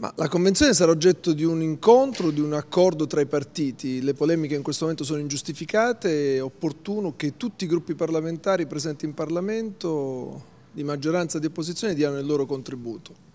Ma la convenzione sarà oggetto di un incontro, di un accordo tra i partiti. Le polemiche in questo momento sono ingiustificate, è opportuno che tutti i gruppi parlamentari presenti in Parlamento, di maggioranza e di opposizione, diano il loro contributo.